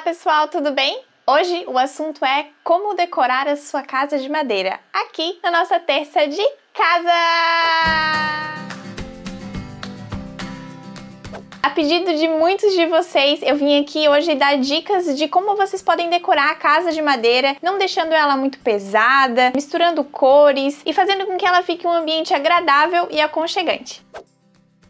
Olá pessoal, tudo bem? Hoje o assunto é como decorar a sua casa de madeira, aqui na nossa terça de casa! A pedido de muitos de vocês, eu vim aqui hoje dar dicas de como vocês podem decorar a casa de madeira, não deixando ela muito pesada, misturando cores e fazendo com que ela fique um ambiente agradável e aconchegante.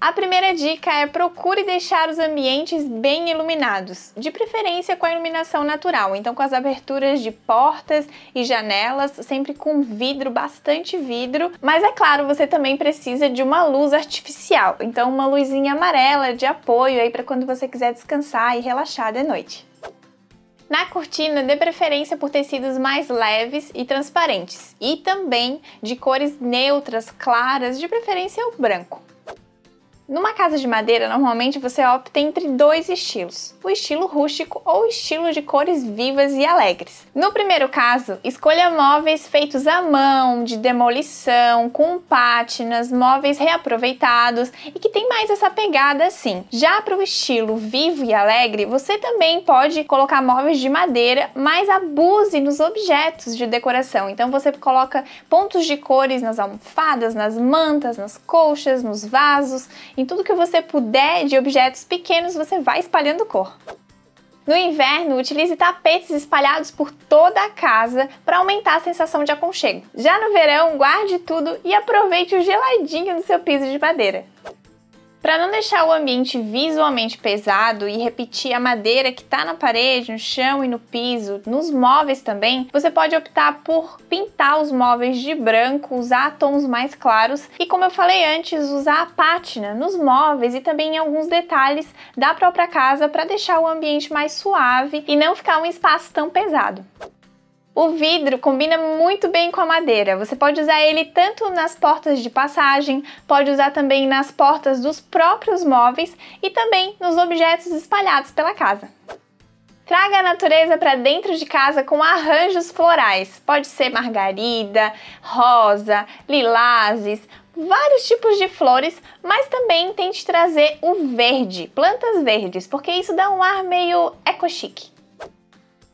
A primeira dica é procure deixar os ambientes bem iluminados, de preferência com a iluminação natural, então com as aberturas de portas e janelas, sempre com vidro, bastante vidro, mas é claro, você também precisa de uma luz artificial, então uma luzinha amarela de apoio aí para quando você quiser descansar e relaxar de noite. Na cortina, dê preferência por tecidos mais leves e transparentes, e também de cores neutras, claras, de preferência o branco. Numa casa de madeira, normalmente você opta entre dois estilos: o estilo rústico ou o estilo de cores vivas e alegres. No primeiro caso, escolha móveis feitos à mão, de demolição, com pátinas, móveis reaproveitados e que tem mais essa pegada assim. Já para o estilo vivo e alegre, você também pode colocar móveis de madeira, mas abuse nos objetos de decoração. Então você coloca pontos de cores nas almofadas, nas mantas, nas colchas, nos vasos em tudo que você puder de objetos pequenos, você vai espalhando cor. No inverno, utilize tapetes espalhados por toda a casa para aumentar a sensação de aconchego. Já no verão, guarde tudo e aproveite o geladinho no seu piso de madeira. Para não deixar o ambiente visualmente pesado e repetir a madeira que está na parede, no chão e no piso, nos móveis também, você pode optar por pintar os móveis de branco, usar tons mais claros e, como eu falei antes, usar a pátina nos móveis e também em alguns detalhes da própria casa para deixar o ambiente mais suave e não ficar um espaço tão pesado. O vidro combina muito bem com a madeira. Você pode usar ele tanto nas portas de passagem, pode usar também nas portas dos próprios móveis e também nos objetos espalhados pela casa. Traga a natureza para dentro de casa com arranjos florais. Pode ser margarida, rosa, lilazes, vários tipos de flores, mas também tente trazer o verde, plantas verdes, porque isso dá um ar meio eco-chique.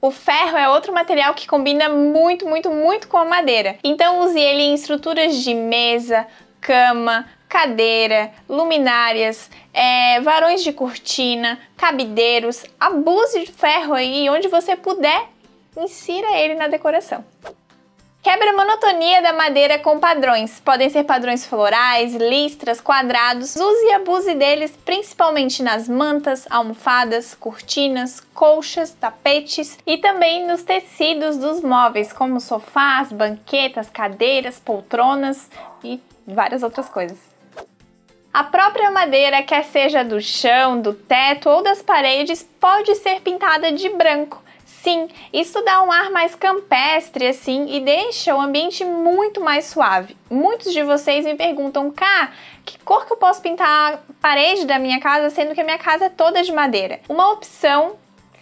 O ferro é outro material que combina muito, muito, muito com a madeira. Então use ele em estruturas de mesa, cama, cadeira, luminárias, é, varões de cortina, cabideiros. Abuse de ferro aí onde você puder, insira ele na decoração. Quebra a monotonia da madeira com padrões. Podem ser padrões florais, listras, quadrados. Use e abuse deles principalmente nas mantas, almofadas, cortinas, colchas, tapetes e também nos tecidos dos móveis, como sofás, banquetas, cadeiras, poltronas e várias outras coisas. A própria madeira, quer seja do chão, do teto ou das paredes, pode ser pintada de branco. Sim, isso dá um ar mais campestre assim e deixa o ambiente muito mais suave. Muitos de vocês me perguntam, cá, que cor que eu posso pintar a parede da minha casa, sendo que a minha casa é toda de madeira? Uma opção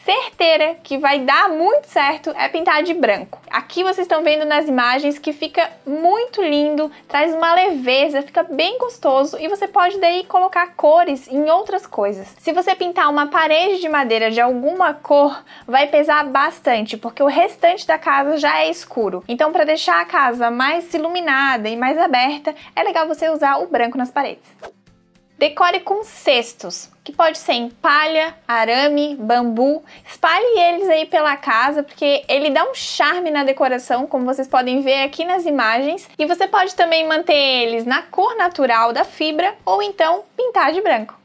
certeira que vai dar muito certo é pintar de branco. Aqui vocês estão vendo nas imagens que fica muito lindo, traz uma leveza, fica bem gostoso e você pode daí colocar cores em outras coisas. Se você pintar uma parede de madeira de alguma cor, vai pesar bastante, porque o restante da casa já é escuro. Então para deixar a casa mais iluminada e mais aberta, é legal você usar o branco nas paredes. Decore com cestos, que pode ser em palha, arame, bambu. Espalhe eles aí pela casa, porque ele dá um charme na decoração, como vocês podem ver aqui nas imagens. E você pode também manter eles na cor natural da fibra ou então pintar de branco.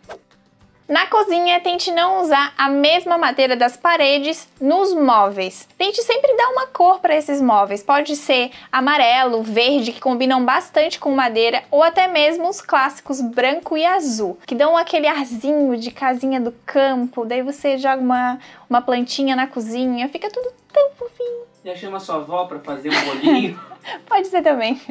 Na cozinha, tente não usar a mesma madeira das paredes nos móveis. Tente sempre dar uma cor para esses móveis. Pode ser amarelo, verde, que combinam bastante com madeira, ou até mesmo os clássicos branco e azul, que dão aquele arzinho de casinha do campo. Daí você joga uma, uma plantinha na cozinha, fica tudo tão fofinho. Já chama sua avó para fazer um bolinho? Pode ser também.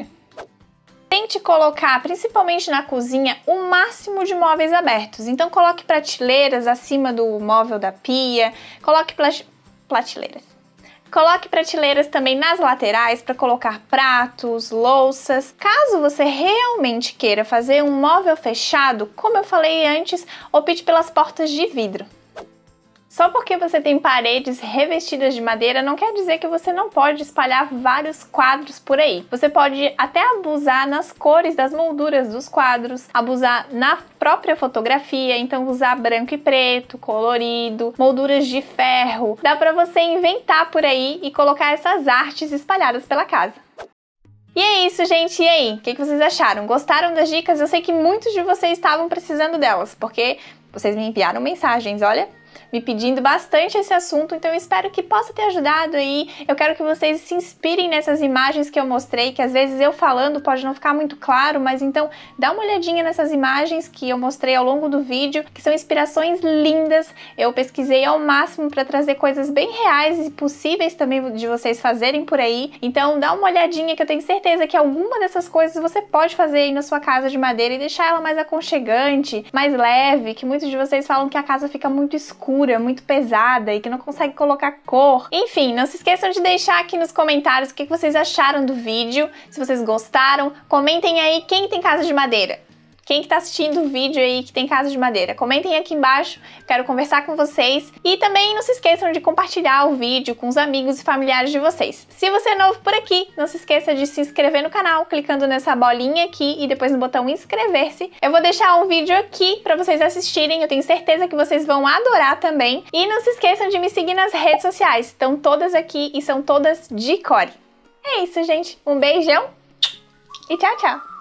Tente colocar, principalmente na cozinha, o máximo de móveis abertos. Então coloque prateleiras acima do móvel da pia, coloque prateleiras. Coloque prateleiras também nas laterais para colocar pratos, louças. Caso você realmente queira fazer um móvel fechado, como eu falei antes, opte pelas portas de vidro. Só porque você tem paredes revestidas de madeira não quer dizer que você não pode espalhar vários quadros por aí. Você pode até abusar nas cores das molduras dos quadros, abusar na própria fotografia, então usar branco e preto, colorido, molduras de ferro. Dá para você inventar por aí e colocar essas artes espalhadas pela casa. E é isso, gente. E aí? O que, que vocês acharam? Gostaram das dicas? Eu sei que muitos de vocês estavam precisando delas, porque vocês me enviaram mensagens, olha me pedindo bastante esse assunto, então eu espero que possa ter ajudado aí. Eu quero que vocês se inspirem nessas imagens que eu mostrei, que às vezes eu falando pode não ficar muito claro, mas então dá uma olhadinha nessas imagens que eu mostrei ao longo do vídeo, que são inspirações lindas. Eu pesquisei ao máximo para trazer coisas bem reais e possíveis também de vocês fazerem por aí. Então dá uma olhadinha que eu tenho certeza que alguma dessas coisas você pode fazer aí na sua casa de madeira e deixar ela mais aconchegante, mais leve, que muitos de vocês falam que a casa fica muito escura escura, muito pesada e que não consegue colocar cor. Enfim, não se esqueçam de deixar aqui nos comentários o que vocês acharam do vídeo, se vocês gostaram, comentem aí quem tem casa de madeira. Quem está assistindo o vídeo aí que tem casa de madeira? Comentem aqui embaixo, quero conversar com vocês. E também não se esqueçam de compartilhar o vídeo com os amigos e familiares de vocês. Se você é novo por aqui, não se esqueça de se inscrever no canal, clicando nessa bolinha aqui e depois no botão inscrever-se. Eu vou deixar um vídeo aqui para vocês assistirem, eu tenho certeza que vocês vão adorar também. E não se esqueçam de me seguir nas redes sociais, estão todas aqui e são todas de core. É isso, gente. Um beijão e tchau, tchau!